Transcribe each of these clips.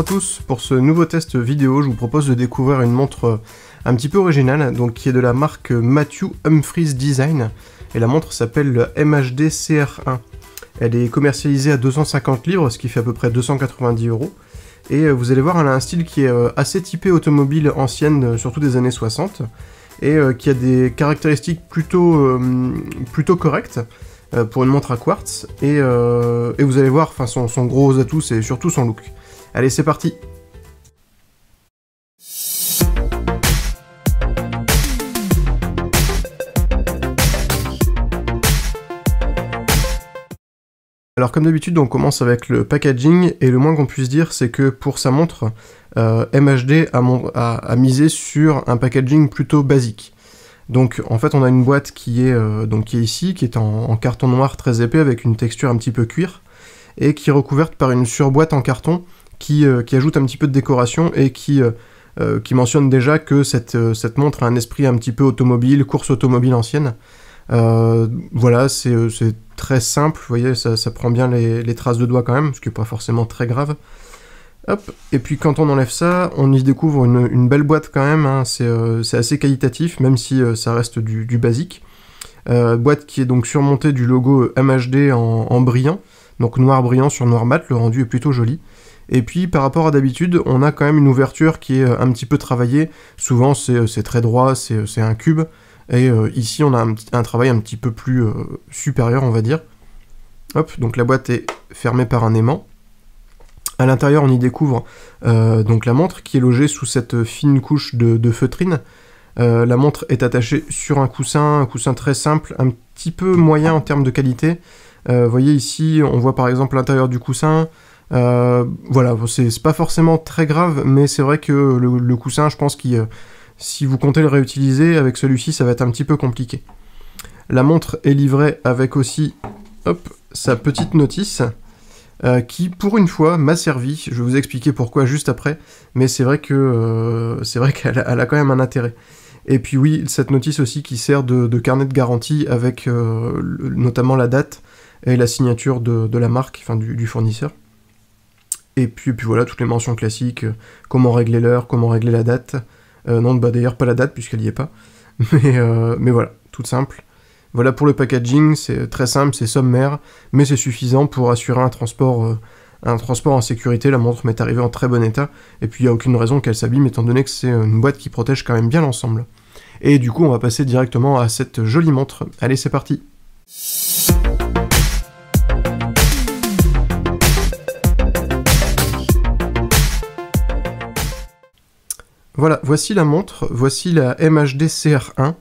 à tous, pour ce nouveau test vidéo, je vous propose de découvrir une montre euh, un petit peu originale, donc qui est de la marque Matthew Humphries Design, et la montre s'appelle MHD CR1. Elle est commercialisée à 250 livres, ce qui fait à peu près 290 euros, et euh, vous allez voir, elle a un style qui est euh, assez typé automobile ancienne, surtout des années 60, et qui a des caractéristiques plutôt, plutôt correctes pour une montre à quartz, et, et vous allez voir, enfin son, son gros atout, c'est surtout son look. Allez, c'est parti Alors comme d'habitude, on commence avec le packaging et le moins qu'on puisse dire, c'est que pour sa montre, euh, MHD a, misé sur un packaging plutôt basique. Donc en fait, on a une boîte qui est euh, donc qui est ici, qui est en, en, carton noir très épais avec une texture un petit peu cuir et qui est recouverte par une surboîte en carton euh, qui, ajoute un petit peu de décoration et qui, euh, euh, qui mentionne déjà que cette, cette montre a un esprit un petit peu automobile, course automobile ancienne. voilà, c'est très simple, vous voyez, ça, prend bien les, traces de doigts quand même, ce qui n'est pas forcément très grave. Hop, et puis quand on enlève ça, on y découvre une, belle boîte quand même, hein, c'est assez qualitatif, même si ça reste du, basique. boîte qui est donc surmontée du logo MHD en, brillant, donc noir brillant sur noir mat, le rendu est plutôt joli. Et puis par rapport à d'habitude, on a quand même une ouverture qui est euh, un petit peu travaillée. Souvent c'est euh, très droit, euh, c'est un cube. Et ici on a un, travail un petit peu plus supérieur on va dire. Hop, donc la boîte est fermée par un aimant. À l'intérieur, on y découvre donc la montre qui est logée sous cette fine couche de, feutrine. la montre est attachée sur un coussin, un coussin très simple, un petit peu moyen en termes de qualité. Vous voyez ici, on voit par exemple l'intérieur du coussin, euh, voilà, c'est pas forcément très grave, mais c'est vrai que le, coussin, je pense que euh, si vous comptez le réutiliser, avec celui-ci, ça va être un petit peu compliqué. La montre est livrée avec aussi hop, sa petite notice. Euh, qui pour une fois m'a servi. Je vais vous expliquer pourquoi juste après, mais c'est vrai que c'est vrai qu'elle a, quand même un intérêt. Et puis oui, cette notice aussi qui sert de, carnet de garantie avec notamment la date et la signature de, la marque, enfin du fournisseur. Et puis, puis voilà, toutes les mentions classiques, euh, comment régler l'heure, comment régler la date. Euh, non, bah d'ailleurs pas la date puisqu'elle n'y est pas. Euh, mais, voilà, toute simple. Voilà pour le packaging, c'est très simple, c'est sommaire, mais c'est suffisant pour assurer un transport, un transport en sécurité. La montre m'est arrivée en très bon état, et puis il n'y a aucune raison qu'elle s'abîme, étant donné que c'est une boîte qui protège quand même bien l'ensemble. Et du coup, on va passer directement à cette jolie montre. Allez, c'est parti! Voilà, voici la montre, voici la MHD CR1.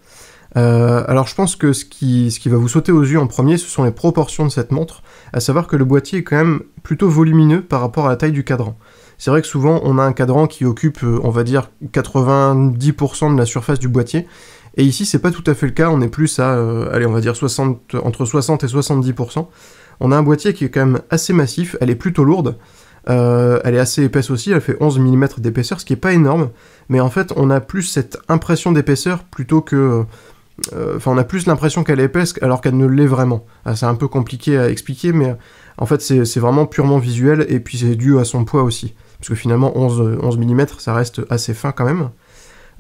Euh, alors je pense que ce qui, va vous sauter aux yeux en premier, ce sont les proportions de cette montre, à savoir que le boîtier est quand même plutôt volumineux par rapport à la taille du cadran. C'est vrai que souvent on a un cadran qui occupe, euh, on va dire, 90% de la surface du boîtier, et ici c'est pas tout à fait le cas, on est plus à, euh, allez on va dire 60, entre 60 et 70%. On a un boîtier qui est quand même assez massif, elle est plutôt lourde, elle est assez épaisse aussi, elle fait 11 mm d'épaisseur, ce qui est pas énorme, mais en fait on a plus cette impression d'épaisseur plutôt que... Euh, enfin, on a plus l'impression qu'elle est épaisse alors qu'elle ne l'est vraiment. Ah, c'est un peu compliqué à expliquer, mais en fait, c'est vraiment purement visuel et puis c'est dû à son poids aussi. Parce que finalement, 11, euh, mm, ça reste assez fin quand même.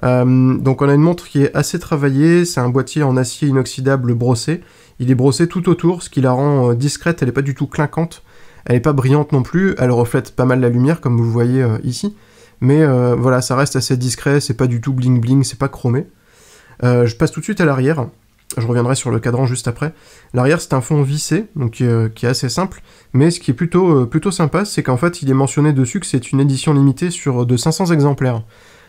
Euh, donc, on a une montre qui est assez travaillée. C'est un boîtier en acier inoxydable brossé. Il est brossé tout autour, ce qui la rend discrète. Elle n'est pas du tout clinquante. Elle n'est pas brillante non plus. Elle reflète pas mal la lumière, comme vous voyez ici. Mais euh, voilà, ça reste assez discret, c'est pas du tout bling bling, c'est pas chromé. Euh, je passe tout de suite à l'arrière. Je reviendrai sur le cadran juste après. L'arrière, c'est un fond vissé, donc euh, qui est assez simple. Mais ce qui est plutôt, plutôt sympa, c'est qu'en fait, il est mentionné dessus que c'est une édition limitée sur de 500 exemplaires.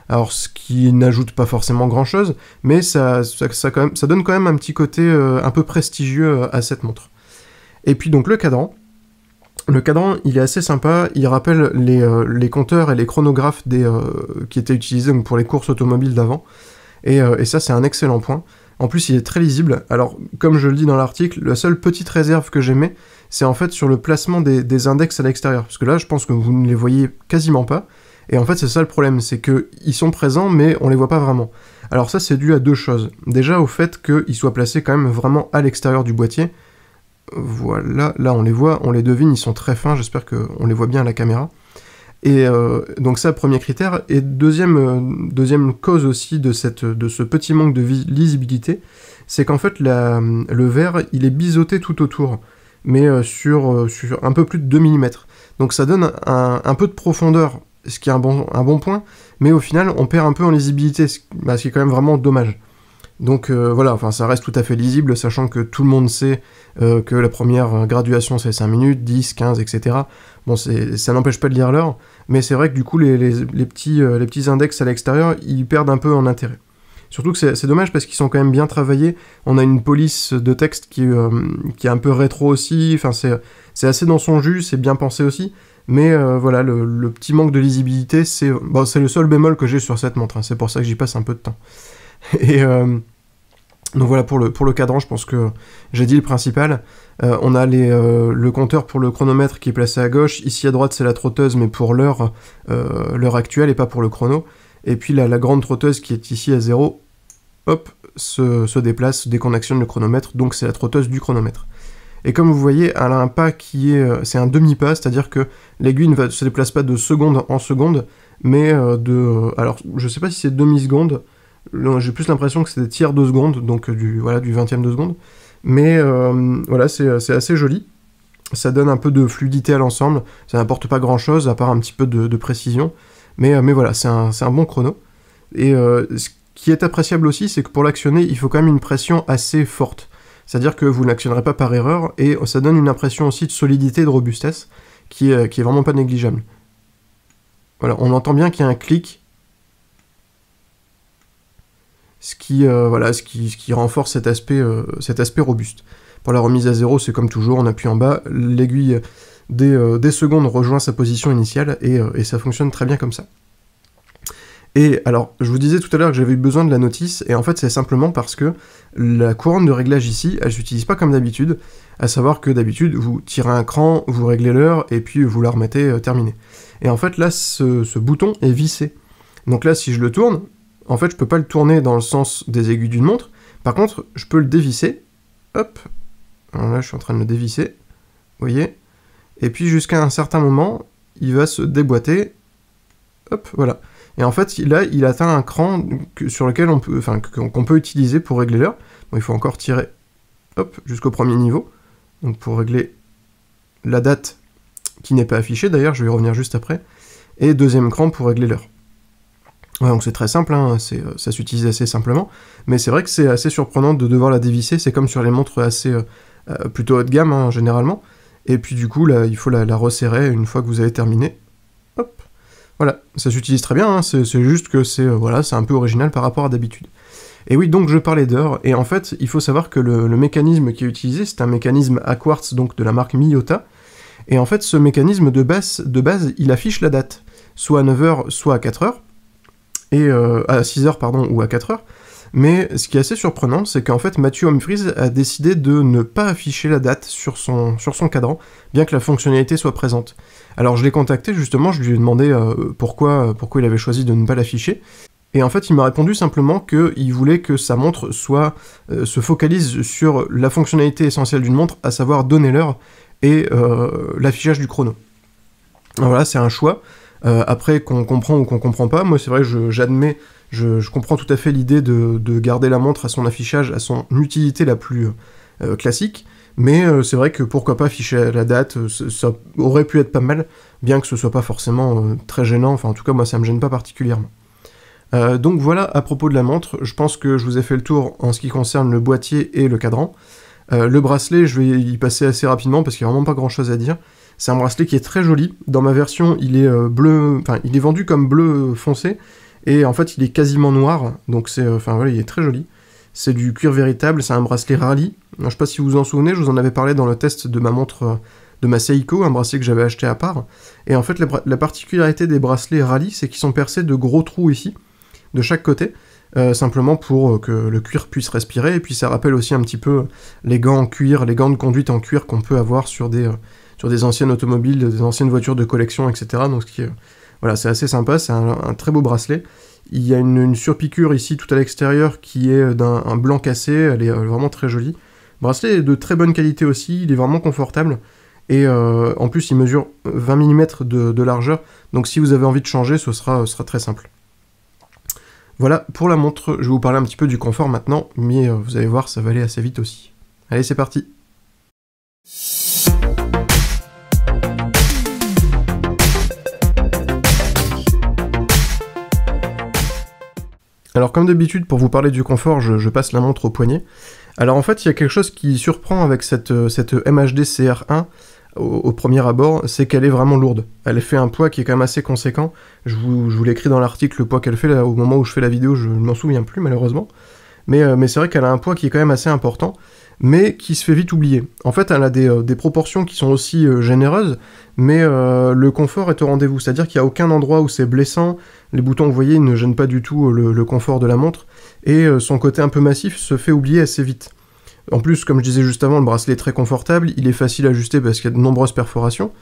Alors, ce qui n'ajoute pas forcément grand-chose, mais ça, ça, ça, donne quand même un petit côté un peu prestigieux à cette montre. Et puis donc le cadran, le cadran, il est assez sympa, il rappelle les, euh, compteurs et les chronographes des, euh, qui étaient utilisés pour les courses automobiles d'avant, euh, et, ça c'est un excellent point. En plus, il est très lisible. Alors, comme je le dis dans l'article, la seule petite réserve que j'aimais, c'est en fait sur le placement des, index à l'extérieur, parce que là, je pense que vous ne les voyez quasiment pas, et en fait, c'est ça le problème, c'est qu'ils sont présents, mais on les voit pas vraiment. Alors ça, c'est dû à deux choses. Déjà, au fait qu'ils soient placés quand même vraiment à l'extérieur du boîtier, voilà, là on les voit, on les devine, ils sont très fins, j'espère qu'on les voit bien à la caméra. Et euh, donc ça, premier critère. Et deuxième, euh, deuxième cause aussi de, cette, de ce petit manque de lisibilité, c'est qu'en fait le verre, il est biseauté tout autour, mais euh, sur, un peu plus de 2 mm. Donc ça donne un, peu de profondeur, ce qui est un bon, un bon point, mais au final on perd un peu en lisibilité, ce qui bah, est quand même vraiment dommage. Donc euh, voilà, enfin ça reste tout à fait lisible, sachant que tout le monde sait euh, que la première euh, graduation c'est 5 minutes, 10, 15, etc. Bon, ça n'empêche pas de lire l'heure, mais c'est vrai que du coup les, petits, index à l'extérieur, ils perdent un peu en intérêt. Surtout que c'est dommage parce qu'ils sont quand même bien travaillés. On a une police de texte qui, est un peu rétro aussi, enfin c'est assez dans son jus, c'est bien pensé aussi. Mais voilà, le, petit manque de lisibilité, c'est le seul bémol que j'ai sur cette montre, hein. c'est pour ça que j'y passe un peu de temps. Et euh, donc voilà, pour le, pour le cadran, je pense que j'ai dit le principal. Euh, on a euh, le compteur pour le chronomètre qui est placé à gauche. Ici à droite, c'est la trotteuse, mais pour l'heure l'heure actuelle et pas pour le chrono. Et puis la, grande trotteuse qui est ici à 0, hop, se, déplace dès qu'on actionne le chronomètre. Donc c'est la trotteuse du chronomètre. Et comme vous voyez, elle a un pas qui est... C'est un demi-pas, c'est-à-dire que l'aiguille ne se déplace pas de seconde en seconde, mais de... Alors, je ne sais pas si c'est demi-seconde, j'ai plus l'impression que c'est des tiers de seconde, donc euh, du, voilà, du 20 de seconde. Mais euh, voilà, euh, c'est assez joli. Ça donne un peu de fluidité à l'ensemble. Ça n'apporte pas grand chose, à part un petit peu de, précision. Mais, mais voilà, c'est un, bon chrono. Et ce qui est appréciable aussi, c'est que pour l'actionner, il faut quand même une pression assez forte. C'est-à-dire que vous ne l'actionnerez pas par erreur, et ça donne une impression aussi de solidité, de robustesse, qui, n'est qui est vraiment pas négligeable. Voilà, on entend bien qu'il y a un clic, ce qui, euh, voilà, ce ce qui, renforce cet aspect, euh, cet aspect robuste. Pour la remise à zéro, c'est comme toujours, on appuie en bas, l'aiguille des, euh, secondes rejoint sa position initiale et, ça fonctionne très bien comme ça. Et alors, je vous disais tout à l'heure que j'avais eu besoin de la notice, et en fait c'est simplement parce que la couronne de réglage ici, elle s'utilise pas comme d'habitude, à savoir que d'habitude vous tirez un cran, vous réglez l'heure, et puis vous la remettez terminée. Et en fait là, ce, ce bouton est vissé. Donc là, si je le tourne, en fait, je peux pas le tourner dans le sens des aiguilles d'une montre. Par contre, je peux le dévisser. Hop. là, je suis en train de le dévisser. Vous voyez Et puis, jusqu'à un certain moment, il va se déboîter. Hop, voilà. Et en fait, là, il atteint un cran sur lequel on peut, enfin, qu'on peut utiliser pour régler l'heure. il faut encore tirer, hop, jusqu'au premier niveau. Donc, pour régler la date qui n'est pas affichée, d'ailleurs, je vais y revenir juste après. Et deuxième cran pour régler l'heure donc c'est très simple, hein, euh, ça s'utilise assez simplement, mais c'est vrai que c'est assez surprenant de devoir la dévisser, c'est comme sur les montres assez euh, euh, plutôt haut de gamme hein, généralement, et puis du coup là, il faut la, resserrer une fois que vous avez terminé. Hop, voilà, ça s'utilise très bien, hein. c'est juste que c'est un peu original par rapport à d'habitude. Et oui, donc je parlais d'heures, et en fait, il faut savoir que le, mécanisme qui est utilisé, c'est un mécanisme à quartz, donc de la marque Miyota, et en fait, ce mécanisme de base, de base il affiche la date, soit à 9h, soit à 4h, et euh, à 6 heures pardon ou à 4 heures. Mais ce qui est assez surprenant, c'est qu'en fait Matthew Humphries a décidé de ne pas afficher la date sur son, sur son cadran, bien que la fonctionnalité soit présente. Alors je l'ai contacté justement, je lui ai demandé euh, pourquoi, pourquoi il avait choisi de ne pas l'afficher. Et en fait, il m'a répondu simplement qu'il voulait que sa montre soit, euh, se focalise sur la fonctionnalité essentielle d'une montre, à savoir donner l'heure et l'affichage du chrono. voilà, c'est un choix. Euh, après, qu'on comprend ou qu'on comprend pas, moi c'est vrai, j'admets, je, comprends tout à fait l'idée de, garder la montre à son affichage, à son utilité la plus euh, classique, mais euh, c'est vrai que pourquoi pas afficher la date, ça aurait pu être pas mal, bien que ce soit pas forcément très gênant, enfin en tout cas moi ça me gêne pas particulièrement. donc voilà à propos de la montre, je pense que je vous ai fait le tour en ce qui concerne le boîtier et le cadran. le bracelet, je vais y passer assez rapidement parce qu'il n'y a vraiment pas grand chose à dire. C'est un bracelet qui est très joli. Dans ma version, il est euh, bleu, enfin, il est vendu comme bleu foncé. Et en fait, il est quasiment noir. Donc, c'est, euh, enfin, voilà, il est très joli. C'est du cuir véritable, c'est un bracelet Rally. Je sais pas si vous vous en souvenez, je vous en avais parlé dans le test de ma montre euh, de ma Seiko, un bracelet que j'avais acheté à part. Et en fait, la, particularité des bracelets Rally, c'est qu'ils sont percés de gros trous ici, de chaque côté, simplement pour que le cuir puisse respirer. Et puis ça rappelle aussi un petit peu les gants en cuir, les gants de conduite en cuir qu'on peut avoir sur des, sur des anciennes automobiles, des anciennes voitures de collection, etc. Donc ce qui, voilà, c'est assez sympa, c'est un, très beau bracelet. Il y a une, surpiqûre ici tout à l'extérieur qui est d'un blanc cassé, elle est euh, vraiment très jolie. bracelet de très bonne qualité aussi, il est vraiment confortable. Et euh, en plus, il mesure 20 mm de, largeur, donc si vous avez envie de changer, ce sera, ce sera très simple. Voilà pour la montre, je vais vous parler un petit peu du confort maintenant, mais euh, vous allez voir, ça va aller assez vite aussi. Allez, c'est parti Alors comme d'habitude, pour vous parler du confort, je, passe la montre au poignet. Alors en fait, il y a quelque chose qui surprend avec cette, euh, MHD CR1 au, premier abord, c'est qu'elle est vraiment lourde. Elle fait un poids qui est quand même assez conséquent. Je vous, l'écris dans l'article, le poids qu'elle fait au moment où je fais la vidéo, je ne m'en souviens plus malheureusement. Mais, euh, mais c'est vrai qu'elle a un poids qui est quand même assez important mais qui se fait vite oublier. En fait, elle a des, euh, proportions qui sont aussi euh, généreuses, mais euh, le confort est au rendez-vous, c'est-à-dire qu'il n'y a aucun endroit où c'est blessant, les boutons, vous voyez, ne gênent pas du tout le, confort de la montre, et son côté un peu massif se fait oublier assez vite. En plus, comme je disais juste avant, le bracelet est très confortable, il est facile à ajuster parce qu'il y a de nombreuses perforations,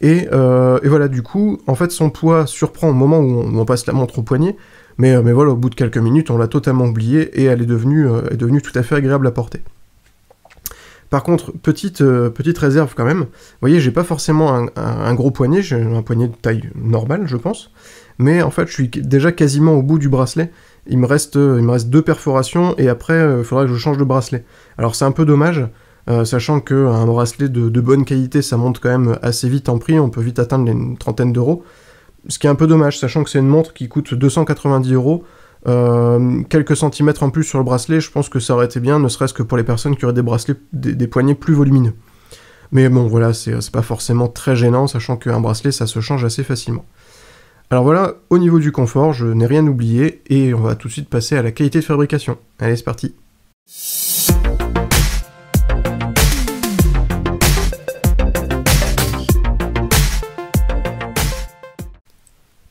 et, voilà, du coup, en fait, son poids surprend au moment où on, passe la montre au poignet, mais, mais, voilà, au bout de quelques minutes, on l'a totalement oublié, et elle est devenue, est devenue tout à fait agréable à porter. Par contre, petite, euh, petite réserve quand même. Vous voyez, j'ai pas forcément un, gros poignet, j'ai un poignet de taille normale, je pense. Mais en fait, je suis déjà quasiment au bout du bracelet. Il me reste, euh, il me reste deux perforations et après, il euh, faudra que je change de bracelet. Alors c'est un peu dommage, sachant qu'un bracelet de, de, bonne qualité, ça monte quand même assez vite en prix, on peut vite atteindre les trentaines d'euros. Ce qui est un peu dommage, sachant que c'est une montre qui coûte 290 euros. Euh, quelques centimètres en plus sur le bracelet, je pense que ça aurait été bien, ne serait-ce que pour les personnes qui auraient des bracelets, des, des poignets plus volumineux. Mais bon, voilà, c'est pas forcément très gênant, sachant qu'un bracelet, ça se change assez facilement. Alors voilà, au niveau du confort, je n'ai rien oublié, et on va tout de suite passer à la qualité de fabrication. Allez, c'est parti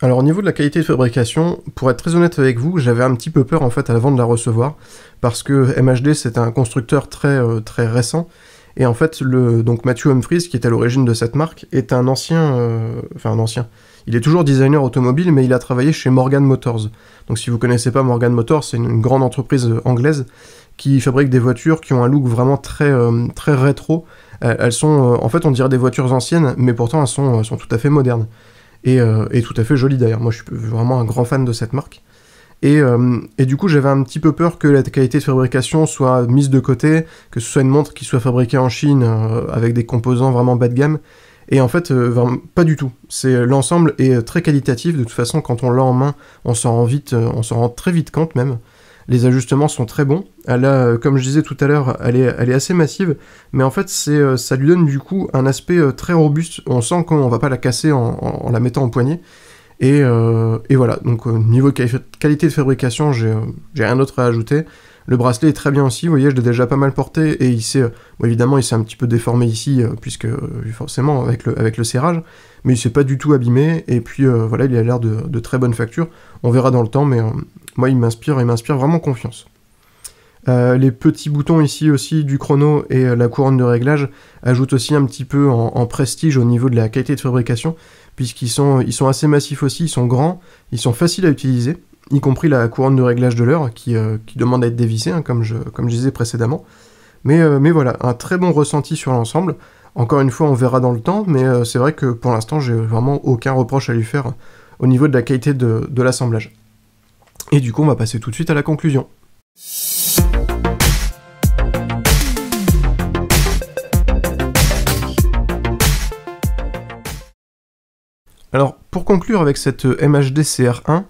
Alors au niveau de la qualité de fabrication, pour être très honnête avec vous, j'avais un petit peu peur en fait avant de la recevoir, parce que MHD c'est un constructeur très, euh, très récent, et en fait le, donc Matthew Humphries, qui est à l'origine de cette marque, est un ancien, euh, enfin un ancien, il est toujours designer automobile, mais il a travaillé chez Morgan Motors. Donc si vous connaissez pas Morgan Motors, c'est une, grande entreprise euh, anglaise qui fabrique des voitures qui ont un look vraiment très, très rétro. Elles sont, en fait, on dirait des voitures anciennes, mais pourtant elles sont, sont tout à fait modernes. Euh, et, tout à fait joli d'ailleurs. Moi, je suis vraiment un grand fan de cette marque. Euh, et, du coup, j'avais un petit peu peur que la qualité de fabrication soit mise de côté, que ce soit une montre qui soit fabriquée en Chine euh, avec des composants vraiment bas de gamme. Et en fait, pas du tout. C'est l'ensemble est très qualitatif. De toute façon, quand on l'a en main, on rend vite, on s'en rend très vite compte même. Les ajustements sont très bons. Elle euh, comme je disais tout à l'heure, elle est, assez massive, mais en fait, c'est, euh, ça lui donne du coup un aspect euh, très robuste. On sent qu'on ne va pas la casser en, la mettant en poignet. Et, voilà, donc niveau qualité de fabrication, j'ai rien d'autre à ajouter. Le bracelet est très bien aussi, vous voyez, je l'ai déjà pas mal porté, et il s'est, euh, évidemment, il s'est un petit peu déformé ici, euh, puisque euh, forcément, avec le, avec le serrage, mais il s'est pas du tout abîmé, et puis voilà, il a l'air de, très bonne facture. On verra dans le temps, mais moi, il m'inspire, il m'inspire vraiment confiance. les petits boutons ici aussi du chrono et la couronne de réglage ajoutent aussi un petit peu en, prestige au niveau de la qualité de fabrication, puisqu'ils sont, ils sont assez massifs aussi, ils sont grands, ils sont faciles à utiliser y compris la couronne de réglage de l'heure qui, euh, demande à être dévissée, hein, comme, je, comme je disais précédemment. Euh, mais, voilà, un très bon ressenti sur l'ensemble. Encore une fois, on verra dans le temps, mais euh, c'est vrai que pour l'instant, j'ai vraiment aucun reproche à lui faire au niveau de la qualité de, de l'assemblage. Et du coup, on va passer tout de suite à la conclusion. Alors, pour conclure avec cette MHD CR1,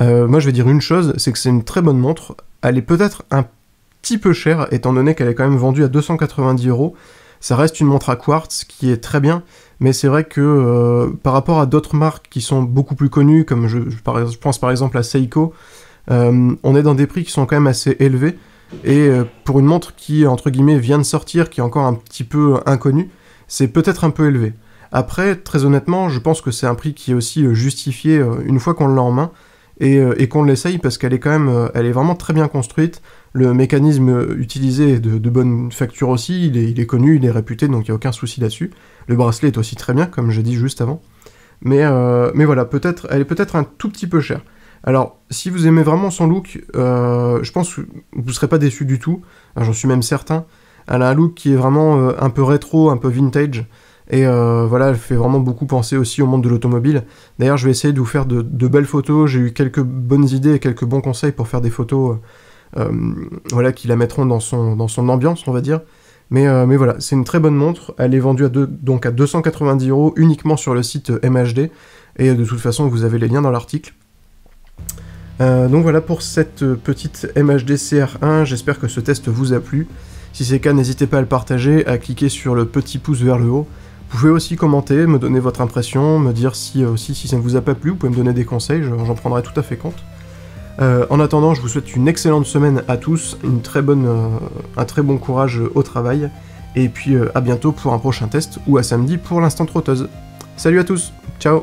euh, moi, je vais dire une chose, c'est que c'est une très bonne montre. Elle est peut-être un petit peu chère, étant donné qu'elle est quand même vendue à 290 euros. Ça reste une montre à quartz qui est très bien, mais c'est vrai que euh, par rapport à d'autres marques qui sont beaucoup plus connues, comme je, pense par exemple à Seiko, euh, on est dans des prix qui sont quand même assez élevés. Et pour une montre qui, entre guillemets, vient de sortir, qui est encore un petit peu inconnue, c'est peut-être un peu élevé. Après, très honnêtement, je pense que c'est un prix qui est aussi justifié une fois qu'on l'a en main. Euh, et, qu'on l'essaye parce qu'elle est quand même, euh, elle est vraiment très bien construite. Le mécanisme utilisé est de, bonne facture aussi, il est, connu, il est réputé, donc il n'y a aucun souci là-dessus. Le bracelet est aussi très bien, comme j'ai dit juste avant. Euh, mais, voilà, peut-être, elle est peut-être un tout petit peu chère. Alors, si vous aimez vraiment son look, je pense que vous ne serez pas déçu du tout, j'en suis même certain. Elle a un look qui est vraiment un peu rétro, un peu vintage. Et euh, voilà, elle fait vraiment beaucoup penser aussi au monde de l'automobile. D'ailleurs, je vais essayer de vous faire de, belles photos. J'ai eu quelques bonnes idées et quelques bons conseils pour faire des photos euh, euh, qui la mettront dans son, ambiance, on va dire. Mais, voilà, c'est une très bonne montre. Elle est vendue à, donc à 290 euros uniquement sur le site MHD. Et de toute façon, vous avez les liens dans l'article. donc voilà pour cette petite MHD CR1. J'espère que ce test vous a plu. Si c'est le cas, n'hésitez pas à le partager, à cliquer sur le petit pouce vers le haut vous pouvez aussi commenter, me donner votre impression, me dire si aussi euh, si ça ne vous a pas plu, vous pouvez me donner des conseils, j'en prendrai tout à fait compte. Euh, en attendant, je vous souhaite une excellente semaine à tous, une très bonne, euh, un très bon courage au travail, et puis à bientôt pour un prochain test ou à samedi pour l'instant trotteuse. Salut à tous, ciao